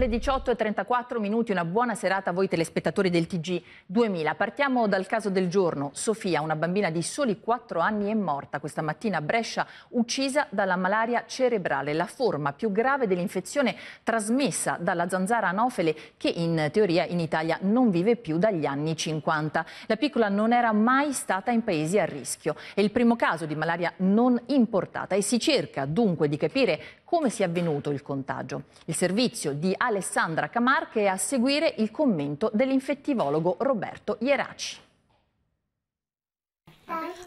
le 18.34 minuti, una buona serata a voi telespettatori del TG 2000. Partiamo dal caso del giorno. Sofia, una bambina di soli 4 anni, è morta questa mattina a Brescia, uccisa dalla malaria cerebrale, la forma più grave dell'infezione trasmessa dalla zanzara anofele che in teoria in Italia non vive più dagli anni 50. La piccola non era mai stata in paesi a rischio. È il primo caso di malaria non importata e si cerca dunque di capire come sia avvenuto il contagio. Il servizio di Alessandra Camarche è a seguire il commento dell'infettivologo Roberto Ieraci.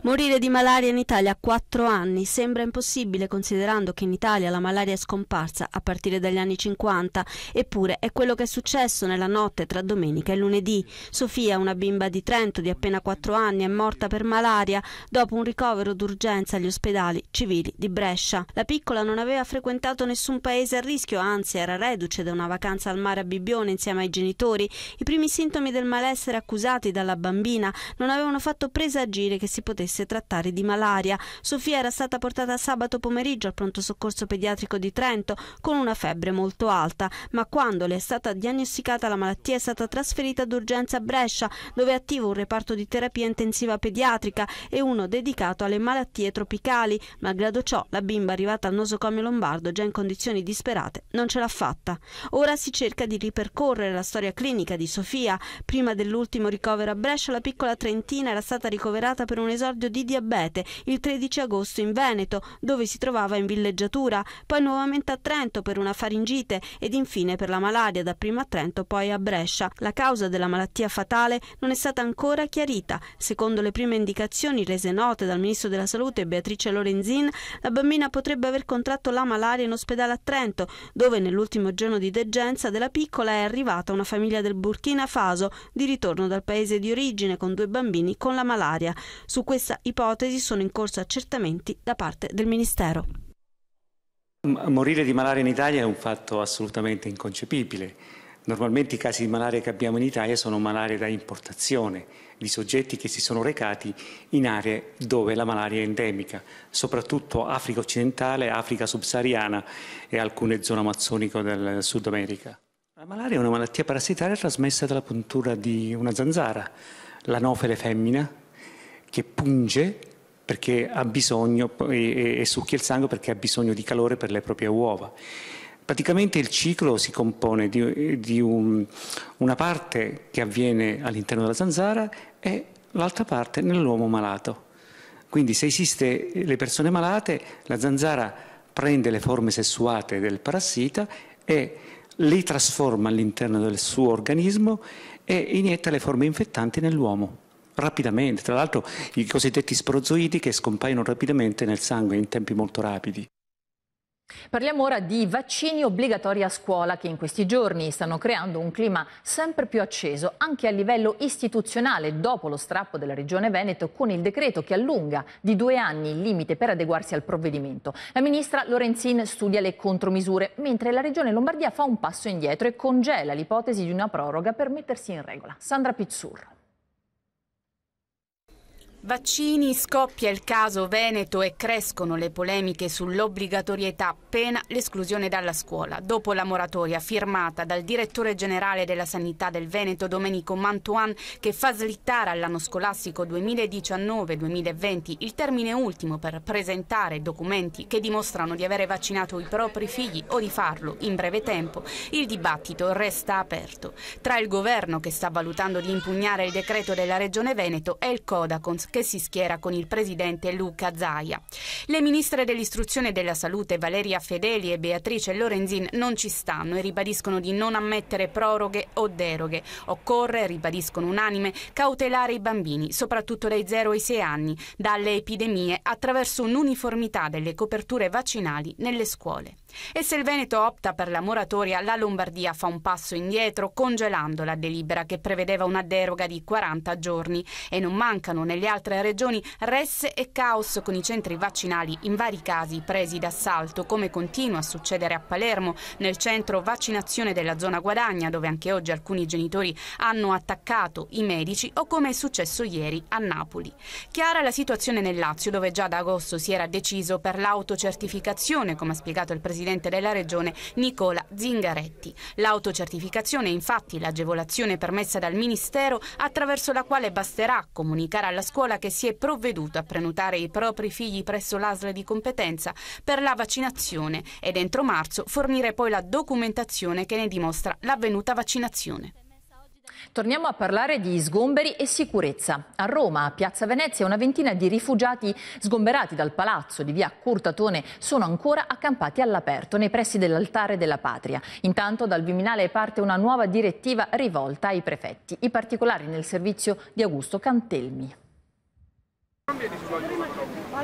Morire di malaria in Italia a 4 anni sembra impossibile considerando che in Italia la malaria è scomparsa a partire dagli anni 50, eppure è quello che è successo nella notte tra domenica e lunedì. Sofia, una bimba di Trento di appena 4 anni, è morta per malaria dopo un ricovero d'urgenza agli ospedali civili di Brescia. La piccola non aveva frequentato nessun paese a rischio, anzi era reduce da una vacanza al mare a Bibbione insieme ai genitori. I primi sintomi del malessere accusati dalla bambina non avevano fatto presagire che si potesse trattare di malaria. Sofia era stata portata sabato pomeriggio al pronto soccorso pediatrico di Trento con una febbre molto alta, ma quando le è stata diagnosticata la malattia è stata trasferita d'urgenza a Brescia, dove è attivo un reparto di terapia intensiva pediatrica e uno dedicato alle malattie tropicali. Malgrado ciò, la bimba arrivata al nosocomio lombardo, già in condizioni disperate, non ce l'ha fatta. Ora si cerca di ripercorrere la storia clinica di Sofia. Prima dell'ultimo ricovero a Brescia, la piccola trentina era stata ricoverata per un un esordio di diabete il 13 agosto in Veneto, dove si trovava in villeggiatura, poi nuovamente a Trento per una faringite ed infine per la malaria dapprima a Trento poi a Brescia. La causa della malattia fatale non è stata ancora chiarita. Secondo le prime indicazioni rese note dal ministro della Salute Beatrice Lorenzin, la bambina potrebbe aver contratto la malaria in ospedale a Trento, dove nell'ultimo giorno di degenza della piccola è arrivata una famiglia del Burkina Faso di ritorno dal paese di origine con due bambini con la malaria. Su questa ipotesi sono in corso accertamenti da parte del Ministero. Morire di malaria in Italia è un fatto assolutamente inconcepibile. Normalmente i casi di malaria che abbiamo in Italia sono malaria da importazione, di soggetti che si sono recati in aree dove la malaria è endemica, soprattutto Africa occidentale, Africa subsahariana e alcune zone amazzoniche del Sud America. La malaria è una malattia parassitaria trasmessa dalla puntura di una zanzara, l'anofele femmina, che punge perché ha bisogno e, e succhia il sangue perché ha bisogno di calore per le proprie uova. Praticamente il ciclo si compone di, di un, una parte che avviene all'interno della zanzara e l'altra parte nell'uomo malato. Quindi se esiste le persone malate, la zanzara prende le forme sessuate del parassita e le trasforma all'interno del suo organismo e inietta le forme infettanti nell'uomo rapidamente, tra l'altro i cosiddetti sprozoidi che scompaiono rapidamente nel sangue in tempi molto rapidi. Parliamo ora di vaccini obbligatori a scuola che in questi giorni stanno creando un clima sempre più acceso anche a livello istituzionale dopo lo strappo della Regione Veneto con il decreto che allunga di due anni il limite per adeguarsi al provvedimento. La ministra Lorenzin studia le contromisure mentre la Regione Lombardia fa un passo indietro e congela l'ipotesi di una proroga per mettersi in regola. Sandra Pizzurro. Vaccini, scoppia il caso Veneto e crescono le polemiche sull'obbligatorietà pena l'esclusione dalla scuola. Dopo la moratoria firmata dal direttore generale della sanità del Veneto Domenico Mantuan che fa slittare all'anno scolastico 2019-2020 il termine ultimo per presentare documenti che dimostrano di avere vaccinato i propri figli o di farlo in breve tempo, il dibattito resta aperto. Tra il governo che sta valutando di impugnare il decreto della Regione Veneto e il Codacons che si schiera con il presidente Luca Zaia. Le ministre dell'istruzione e della salute Valeria Fedeli e Beatrice Lorenzin non ci stanno e ribadiscono di non ammettere proroghe o deroghe. Occorre, ribadiscono unanime, cautelare i bambini, soprattutto dai 0 ai 6 anni, dalle epidemie attraverso un'uniformità delle coperture vaccinali nelle scuole. E se il Veneto opta per la moratoria, la Lombardia fa un passo indietro congelando la delibera che prevedeva una deroga di 40 giorni e non mancano nelle altre regioni resse e caos con i centri vaccinali in vari casi presi d'assalto, come continua a succedere a Palermo nel centro vaccinazione della zona Guadagna, dove anche oggi alcuni genitori hanno attaccato i medici o come è successo ieri a Napoli. Chiara la situazione nel Lazio, dove già da agosto si era deciso per l'autocertificazione, come ha spiegato il Presidente presidente della regione Nicola Zingaretti. L'autocertificazione è infatti l'agevolazione permessa dal Ministero attraverso la quale basterà comunicare alla scuola che si è provveduto a prenotare i propri figli presso l'ASL di competenza per la vaccinazione ed entro marzo fornire poi la documentazione che ne dimostra l'avvenuta vaccinazione. Torniamo a parlare di sgomberi e sicurezza. A Roma, a Piazza Venezia, una ventina di rifugiati sgomberati dal palazzo di via Curtatone sono ancora accampati all'aperto nei pressi dell'altare della patria. Intanto dal Viminale parte una nuova direttiva rivolta ai prefetti. I particolari nel servizio di Augusto Cantelmi.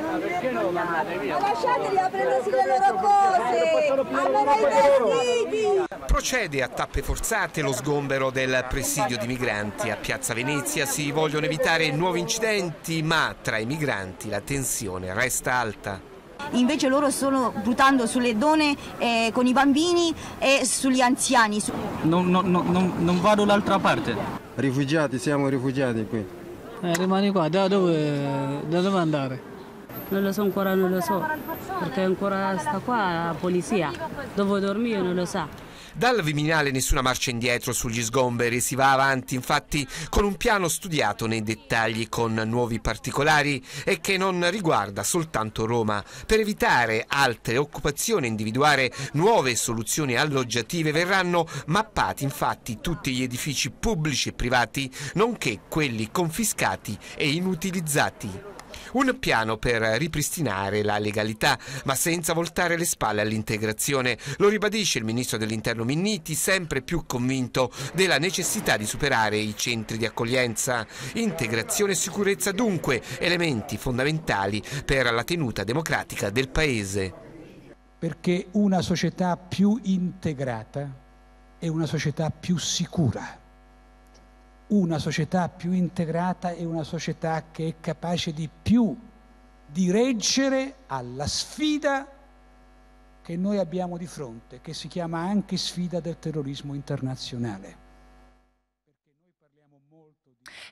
Ma ah, non lo lasciateli a prendersi le loro cose! Avranno i vestiti! Procede a tappe forzate lo sgombero del presidio di migranti. A Piazza Venezia si vogliono evitare nuovi incidenti, ma tra i migranti la tensione resta alta invece loro sono buttando sulle donne eh, con i bambini e sugli anziani. Non, non, non, non vado dall'altra parte. Rifugiati, siamo rifugiati qui. Eh, rimani qua, da dove, da dove andare? non lo so ancora, non lo so, perché ancora sta qua la polizia, dove dormire non lo sa. Dal Viminale nessuna marcia indietro sugli sgomberi, si va avanti infatti con un piano studiato nei dettagli con nuovi particolari e che non riguarda soltanto Roma. Per evitare altre occupazioni e individuare nuove soluzioni alloggiative verranno mappati infatti tutti gli edifici pubblici e privati, nonché quelli confiscati e inutilizzati. Un piano per ripristinare la legalità, ma senza voltare le spalle all'integrazione. Lo ribadisce il ministro dell'Interno Minniti, sempre più convinto della necessità di superare i centri di accoglienza. Integrazione e sicurezza dunque, elementi fondamentali per la tenuta democratica del Paese perché una società più integrata è una società più sicura una società più integrata e una società che è capace di più di reggere alla sfida che noi abbiamo di fronte, che si chiama anche sfida del terrorismo internazionale.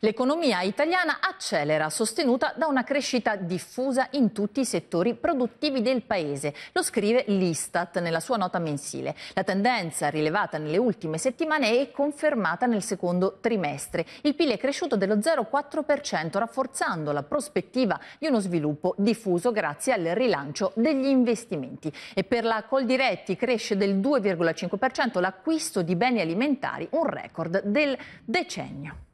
L'economia italiana accelera, sostenuta da una crescita diffusa in tutti i settori produttivi del paese. Lo scrive l'Istat nella sua nota mensile. La tendenza rilevata nelle ultime settimane è confermata nel secondo trimestre. Il PIL è cresciuto dello 0,4%, rafforzando la prospettiva di uno sviluppo diffuso grazie al rilancio degli investimenti. E per la Coldiretti cresce del 2,5% l'acquisto di beni alimentari, un record del decennio.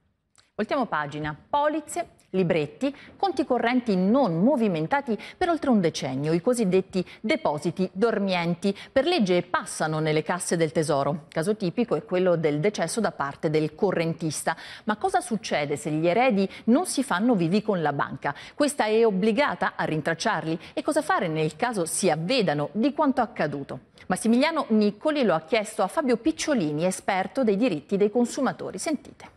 Voltiamo pagina. Polizze, libretti, conti correnti non movimentati per oltre un decennio, i cosiddetti depositi dormienti. Per legge passano nelle casse del tesoro. Caso tipico è quello del decesso da parte del correntista. Ma cosa succede se gli eredi non si fanno vivi con la banca? Questa è obbligata a rintracciarli? E cosa fare nel caso si avvedano di quanto accaduto? Massimiliano Niccoli lo ha chiesto a Fabio Picciolini, esperto dei diritti dei consumatori. Sentite.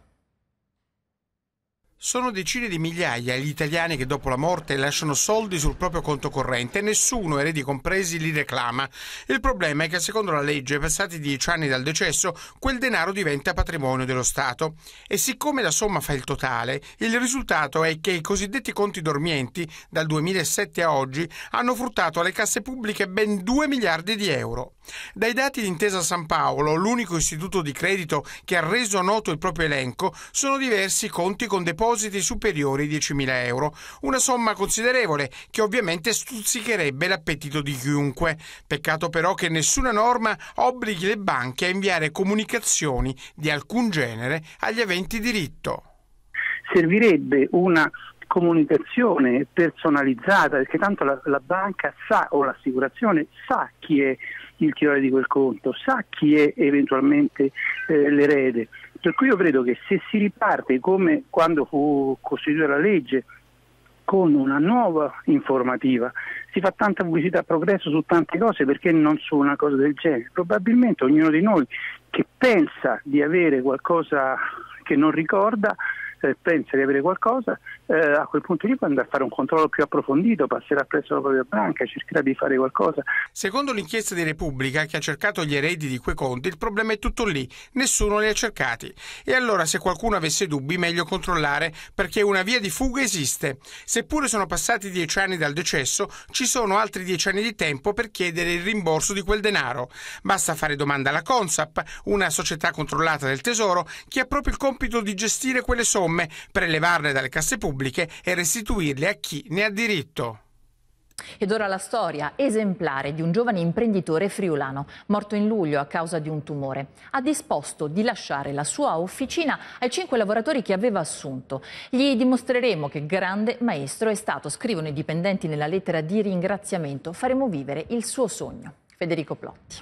Sono decine di migliaia gli italiani che dopo la morte lasciano soldi sul proprio conto corrente e nessuno, eredi compresi, li reclama. Il problema è che secondo la legge, passati dieci anni dal decesso, quel denaro diventa patrimonio dello Stato. E siccome la somma fa il totale, il risultato è che i cosiddetti conti dormienti, dal 2007 a oggi, hanno fruttato alle casse pubbliche ben 2 miliardi di euro. Dai dati di Intesa San Paolo, l'unico istituto di credito che ha reso noto il proprio elenco, sono diversi conti con depositi superiori ai 10.000 euro, una somma considerevole che ovviamente stuzzicherebbe l'appetito di chiunque. Peccato però che nessuna norma obblighi le banche a inviare comunicazioni di alcun genere agli aventi diritto. Servirebbe una comunicazione personalizzata, perché tanto la, la, banca sa o l'assicurazione sa chi è il titolare di quel conto, sa chi è eventualmente eh, l'erede. Per cui io credo che se si riparte come quando fu costituita la legge con una nuova informativa, si fa tanta pubblicità a progresso su tante cose perché non su una cosa del genere. Probabilmente ognuno di noi che pensa di avere qualcosa che non ricorda eh, pensa di avere qualcosa, eh, a quel punto lì può andare a fare un controllo più approfondito, passerà presso la propria banca, cercherà di fare qualcosa. Secondo l'inchiesta di Repubblica, che ha cercato gli eredi di quei conti, il problema è tutto lì, nessuno li ha cercati. E allora se qualcuno avesse dubbi, meglio controllare, perché una via di fuga esiste. Seppure sono passati dieci anni dal decesso, ci sono altri dieci anni di tempo per chiedere il rimborso di quel denaro. Basta fare domanda alla CONSAP, una società controllata del Tesoro, che ha proprio il compito di gestire quelle somme somme, prelevarle dalle casse pubbliche e restituirle a chi ne ha diritto. Ed ora la storia esemplare di un giovane imprenditore friulano, morto in luglio a causa di un tumore. Ha disposto di lasciare la sua officina ai cinque lavoratori che aveva assunto. Gli dimostreremo che grande maestro è stato, scrivono i dipendenti nella lettera di ringraziamento. Faremo vivere il suo sogno. Federico Plotti.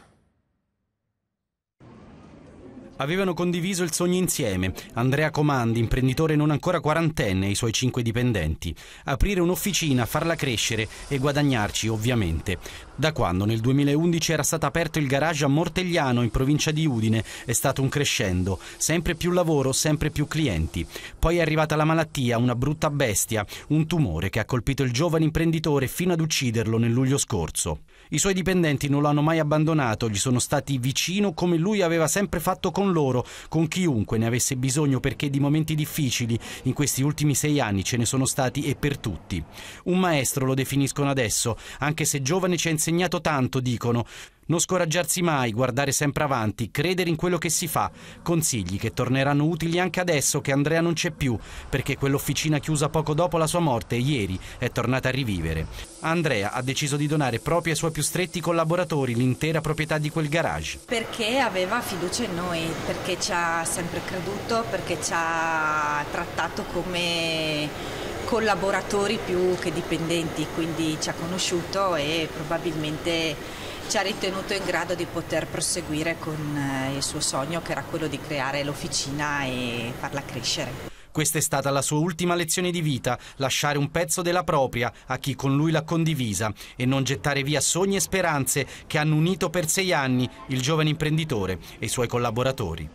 Avevano condiviso il sogno insieme, Andrea Comandi, imprenditore non ancora quarantenne, e i suoi cinque dipendenti. Aprire un'officina, farla crescere e guadagnarci, ovviamente. Da quando nel 2011 era stato aperto il garage a Mortegliano, in provincia di Udine, è stato un crescendo. Sempre più lavoro, sempre più clienti. Poi è arrivata la malattia, una brutta bestia, un tumore che ha colpito il giovane imprenditore fino ad ucciderlo nel luglio scorso. I suoi dipendenti non lo hanno mai abbandonato, gli sono stati vicino come lui aveva sempre fatto con loro, con chiunque ne avesse bisogno perché di momenti difficili in questi ultimi sei anni ce ne sono stati e per tutti. Un maestro lo definiscono adesso, anche se giovane ci ha insegnato tanto, dicono. Non scoraggiarsi mai, guardare sempre avanti, credere in quello che si fa. Consigli che torneranno utili anche adesso che Andrea non c'è più, perché quell'officina chiusa poco dopo la sua morte, ieri, è tornata a rivivere. Andrea ha deciso di donare proprio ai suoi più stretti collaboratori l'intera proprietà di quel garage. Perché aveva fiducia in noi, perché ci ha sempre creduto, perché ci ha trattato come collaboratori più che dipendenti, quindi ci ha conosciuto e probabilmente ci ha ritenuto in grado di poter proseguire con eh, il suo sogno che era quello di creare l'officina e farla crescere. Questa è stata la sua ultima lezione di vita, lasciare un pezzo della propria a chi con lui l'ha condivisa e non gettare via sogni e speranze che hanno unito per sei anni il giovane imprenditore e i suoi collaboratori.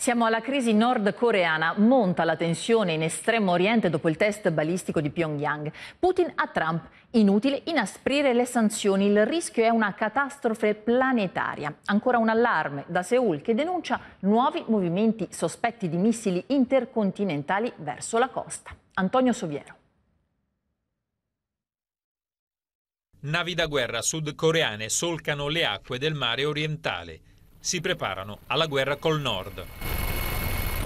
Siamo alla crisi nordcoreana, monta la tensione in estremo oriente dopo il test balistico di Pyongyang. Putin a Trump, inutile inasprire le sanzioni, il rischio è una catastrofe planetaria. Ancora un allarme da Seoul che denuncia nuovi movimenti sospetti di missili intercontinentali verso la costa. Antonio Soviero. Navi da guerra sudcoreane solcano le acque del mare orientale si preparano alla guerra col Nord.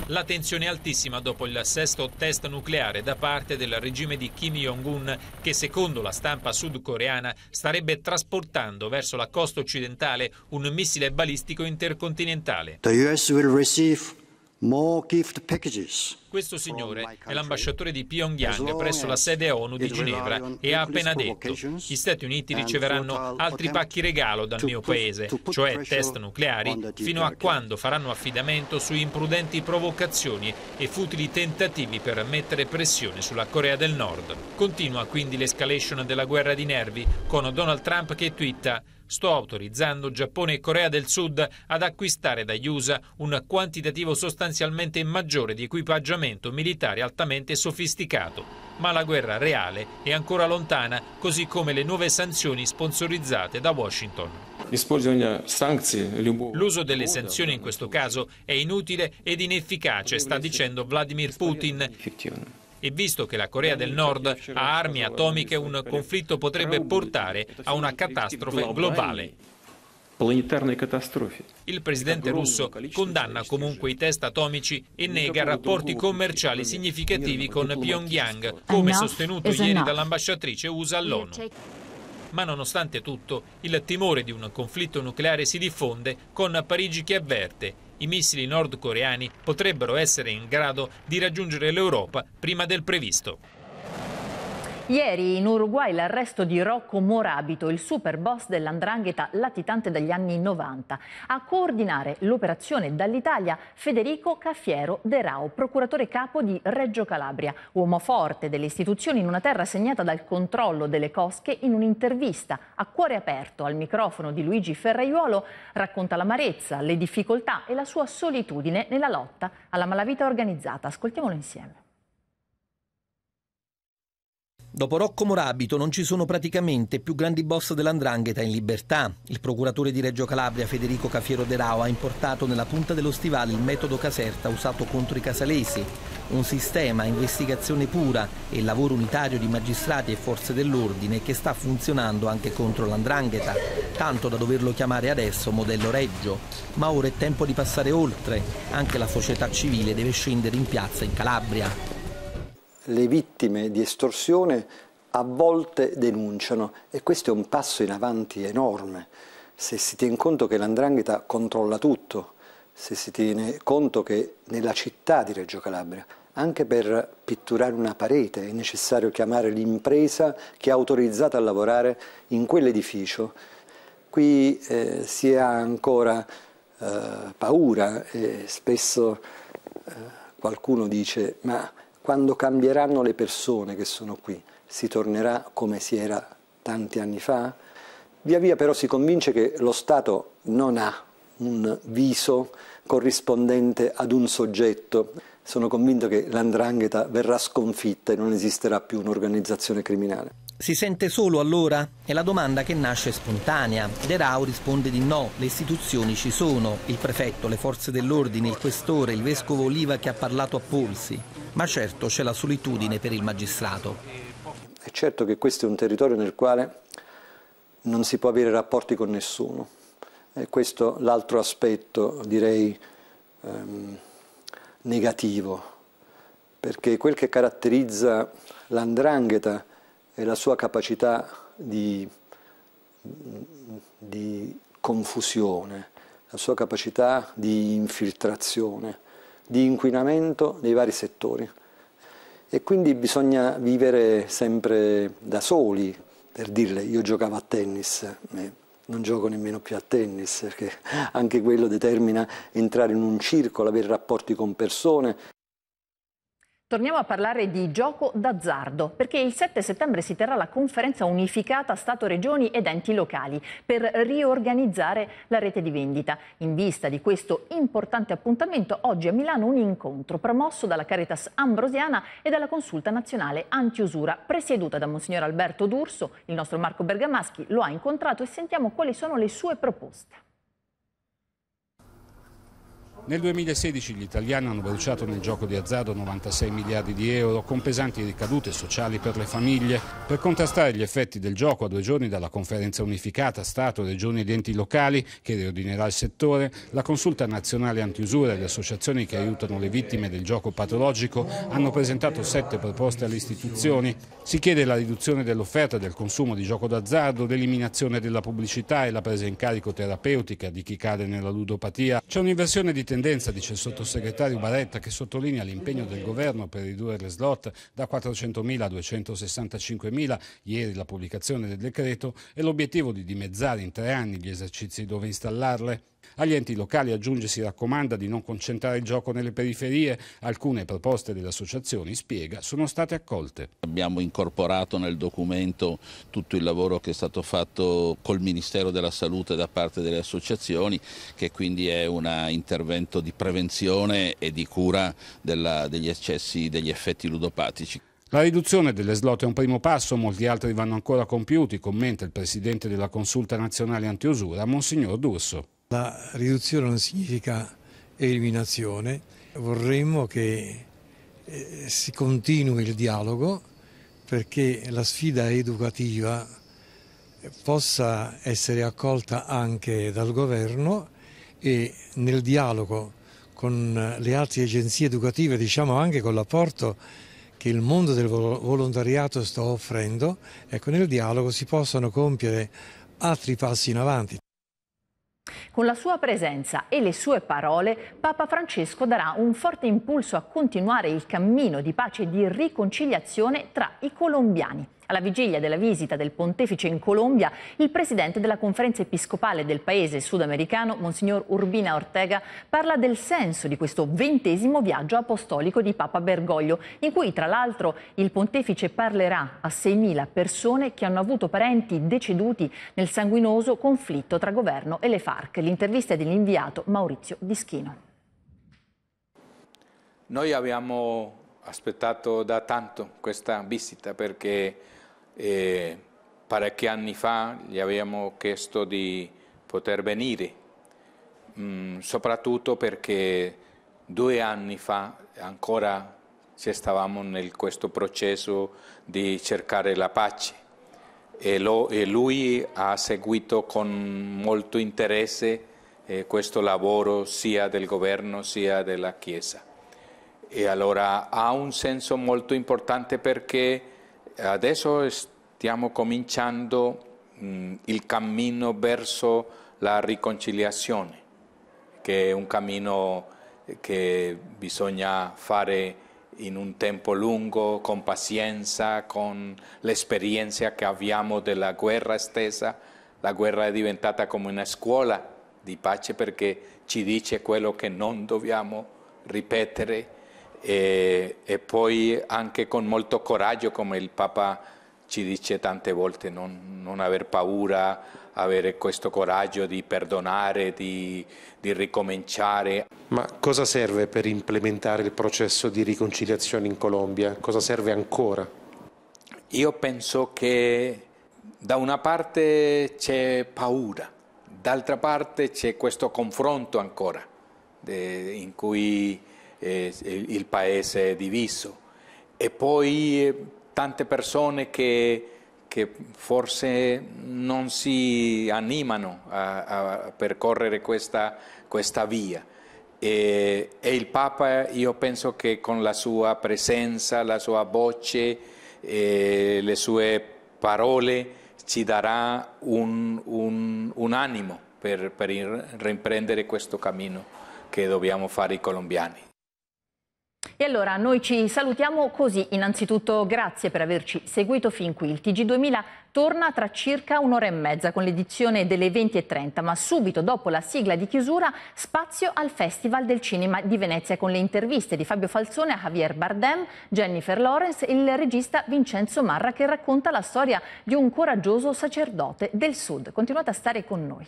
La tensione è altissima dopo il sesto test nucleare da parte del regime di Kim Jong-un che secondo la stampa sudcoreana starebbe trasportando verso la costa occidentale un missile balistico intercontinentale. The US will receive questo signore è l'ambasciatore di Pyongyang presso la sede ONU di Ginevra e ha appena detto gli Stati Uniti riceveranno altri pacchi regalo dal mio paese, cioè test nucleari, fino a quando faranno affidamento su imprudenti provocazioni e futili tentativi per mettere pressione sulla Corea del Nord. Continua quindi l'escalation della guerra di nervi con Donald Trump che twitta sto autorizzando Giappone e Corea del Sud ad acquistare dagli USA un quantitativo sostanzialmente maggiore di equipaggiamento militare altamente sofisticato. Ma la guerra reale è ancora lontana, così come le nuove sanzioni sponsorizzate da Washington. L'uso delle sanzioni in questo caso è inutile ed inefficace, sta dicendo Vladimir Putin e visto che la Corea del Nord ha armi atomiche un conflitto potrebbe portare a una catastrofe globale. Il presidente russo condanna comunque i test atomici e nega rapporti commerciali significativi con Pyongyang, eh come sostenuto ieri dall'ambasciatrice USA all'ONU. Ma nonostante tutto, il timore di un conflitto nucleare si diffonde con Parigi che avverte i missili nordcoreani potrebbero essere in grado di raggiungere l'Europa prima del previsto. Ieri in Uruguay l'arresto di Rocco Morabito, il super boss dell'andrangheta latitante dagli anni 90. A coordinare l'operazione dall'Italia Federico Caffiero De Rao, procuratore capo di Reggio Calabria, uomo forte delle istituzioni in una terra segnata dal controllo delle cosche, in un'intervista a cuore aperto al microfono di Luigi Ferraiuolo racconta l'amarezza, le difficoltà e la sua solitudine nella lotta alla malavita organizzata. Ascoltiamolo insieme. Dopo Rocco Morabito non ci sono praticamente più grandi boss dell'Andrangheta in libertà. Il procuratore di Reggio Calabria Federico Cafiero De Rao ha importato nella punta dello stivale il metodo Caserta usato contro i casalesi, un sistema, investigazione pura e lavoro unitario di magistrati e forze dell'ordine che sta funzionando anche contro l'Andrangheta, tanto da doverlo chiamare adesso modello Reggio. Ma ora è tempo di passare oltre, anche la società civile deve scendere in piazza in Calabria le vittime di estorsione a volte denunciano e questo è un passo in avanti enorme. Se si tiene conto che l'andrangheta controlla tutto, se si tiene conto che nella città di Reggio Calabria anche per pitturare una parete è necessario chiamare l'impresa che è autorizzata a lavorare in quell'edificio. Qui eh, si ha ancora eh, paura e spesso eh, qualcuno dice ma quando cambieranno le persone che sono qui, si tornerà come si era tanti anni fa? Via via però si convince che lo Stato non ha un viso corrispondente ad un soggetto. Sono convinto che l'andrangheta verrà sconfitta e non esisterà più un'organizzazione criminale. Si sente solo allora? È la domanda che nasce spontanea. De Rao risponde di no, le istituzioni ci sono, il prefetto, le forze dell'ordine, il questore, il vescovo Oliva che ha parlato a polsi. Ma certo c'è la solitudine per il magistrato. È certo che questo è un territorio nel quale non si può avere rapporti con nessuno. E questo l'altro aspetto, direi, ehm, negativo, perché quel che caratterizza l'andrangheta è la sua capacità di, di confusione, la sua capacità di infiltrazione di inquinamento nei vari settori e quindi bisogna vivere sempre da soli, per dirle io giocavo a tennis, non gioco nemmeno più a tennis perché anche quello determina entrare in un circolo, avere rapporti con persone Torniamo a parlare di gioco d'azzardo, perché il 7 settembre si terrà la conferenza unificata Stato-Regioni ed enti locali per riorganizzare la rete di vendita. In vista di questo importante appuntamento, oggi a Milano un incontro promosso dalla Caritas Ambrosiana e dalla Consulta Nazionale Antiusura, presieduta da Monsignor Alberto D'Urso. Il nostro Marco Bergamaschi lo ha incontrato e sentiamo quali sono le sue proposte. Nel 2016 gli italiani hanno bruciato nel gioco di azzardo 96 miliardi di euro, con pesanti ricadute sociali per le famiglie. Per contrastare gli effetti del gioco a due giorni dalla conferenza unificata Stato, Regioni ed enti locali, che riordinerà il settore, la consulta nazionale antiusura e le associazioni che aiutano le vittime del gioco patologico hanno presentato sette proposte alle istituzioni. Si chiede la riduzione dell'offerta e del consumo di gioco d'azzardo, l'eliminazione della pubblicità e la presa in carico terapeutica di chi cade nella ludopatia. C'è un'inversione di tendenza, dice il sottosegretario Baretta, che sottolinea l'impegno del governo per ridurre le slot da 400.000 a 265.000, ieri la pubblicazione del decreto, e l'obiettivo di dimezzare in tre anni gli esercizi dove installarle. Agli enti locali aggiunge si raccomanda di non concentrare il gioco nelle periferie. Alcune proposte delle associazioni, spiega, sono state accolte. Abbiamo incorporato nel documento tutto il lavoro che è stato fatto col Ministero della Salute da parte delle associazioni, che quindi è un intervento di prevenzione e di cura della, degli eccessi, degli effetti ludopatici. La riduzione delle slot è un primo passo, molti altri vanno ancora compiuti, commenta il presidente della Consulta Nazionale Antiusura, Monsignor D'Urso. La riduzione non significa eliminazione, vorremmo che eh, si continui il dialogo perché la sfida educativa possa essere accolta anche dal governo e nel dialogo con le altre agenzie educative, diciamo anche con l'apporto che il mondo del volontariato sta offrendo, ecco, nel dialogo si possono compiere altri passi in avanti. Con la sua presenza e le sue parole, Papa Francesco darà un forte impulso a continuare il cammino di pace e di riconciliazione tra i colombiani alla vigilia della visita del pontefice in Colombia, il presidente della conferenza episcopale del paese sudamericano, Monsignor Urbina Ortega, parla del senso di questo ventesimo viaggio apostolico di Papa Bergoglio, in cui tra l'altro il pontefice parlerà a 6.000 persone che hanno avuto parenti deceduti nel sanguinoso conflitto tra governo e le FARC. L'intervista è dell'inviato Maurizio Dischino. Noi abbiamo aspettato da tanto questa visita perché eh, parecchi anni fa gli avevamo chiesto di poter venire, mm, soprattutto perché due anni fa ancora ci stavamo in questo processo di cercare la pace e, lo, e lui ha seguito con molto interesse eh, questo lavoro sia del governo sia della Chiesa. E allora ha un senso molto importante perché Adesso stiamo cominciando mh, mm, il cammino verso la riconciliazione, che è un cammino che bisogna fare in un tempo lungo, con pazienza, con l'esperienza che abbiamo della guerra stessa. La guerra è diventata come una scuola di pace perché ci dice quello che non dobbiamo ripetere e, e, poi anche con molto coraggio, come il Papa ci dice tante volte, non, non aver paura, avere questo coraggio di perdonare, di, di, ricominciare. Ma cosa serve per implementare il processo di riconciliazione in Colombia? Cosa serve ancora? Io penso che da una parte c'è paura, d'altra parte c'è questo confronto ancora, de, in cui eh, il paese diviso. E poi eh, tante persone che, che forse non si animano a, a percorrere questa, questa via. E, e, il Papa, io penso che con la sua presenza, la sua voce, eh, le sue parole, ci darà un, un, un animo per, per riprendere questo cammino che dobbiamo fare i colombiani. E allora noi ci salutiamo così. Innanzitutto grazie per averci seguito fin qui. Il TG2000 torna tra circa un'ora e mezza con l'edizione delle 20.30, ma subito dopo la sigla di chiusura spazio al Festival del Cinema di Venezia con le interviste di Fabio Falzone a Javier Bardem, Jennifer Lawrence e il regista Vincenzo Marra che racconta la storia di un coraggioso sacerdote del Sud. Continuate a stare con noi.